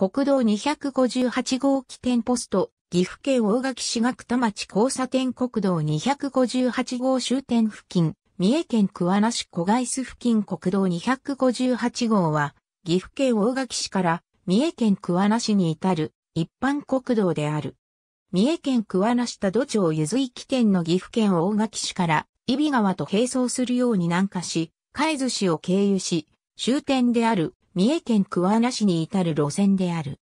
国道258号起点ポスト、岐阜県大垣市学多町交差点国道258号終点付近、三重県桑名市小外巣付近国道258号は、岐阜県大垣市から三重県桑名市に至る一般国道である。三重県桑名市田土町ゆずい起点の岐阜県大垣市から、揖斐川と並走するように南下し、海津市を経由し、終点である三重県桑名市に至る路線である。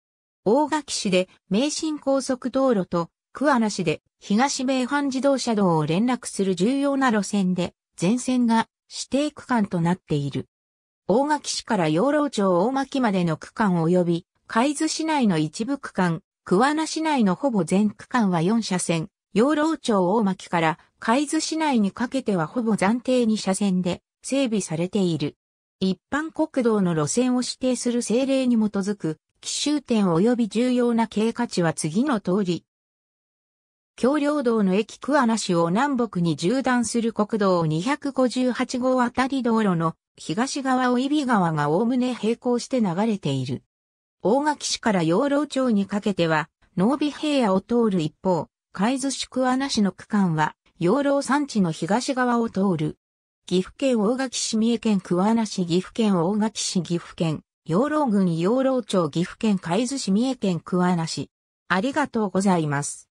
大垣市で名神高速道路と桑名市で東名阪自動車道を連絡する重要な路線で、全線が指定区間となっている。大垣市から養老町大巻までの区間及び、海津市内の一部区間、桑名市内のほぼ全区間は4車線、養老町大巻から海津市内にかけてはほぼ暫定2車線で整備されている。一般国道の路線を指定する政令に基づく、奇襲点及び重要な経過値は次の通り。橋梁道の駅桑名市を南北に縦断する国道258号あたり道路の東側を揖斐川がおおむね並行して流れている。大垣市から養老町にかけては、濃尾平野を通る一方、海津市桑名市の区間は、養老山地の東側を通る。岐阜県大垣市三重県桑名市岐阜県大垣市岐阜県養老郡養老町岐阜県海津市三重県桑名市。ありがとうございます。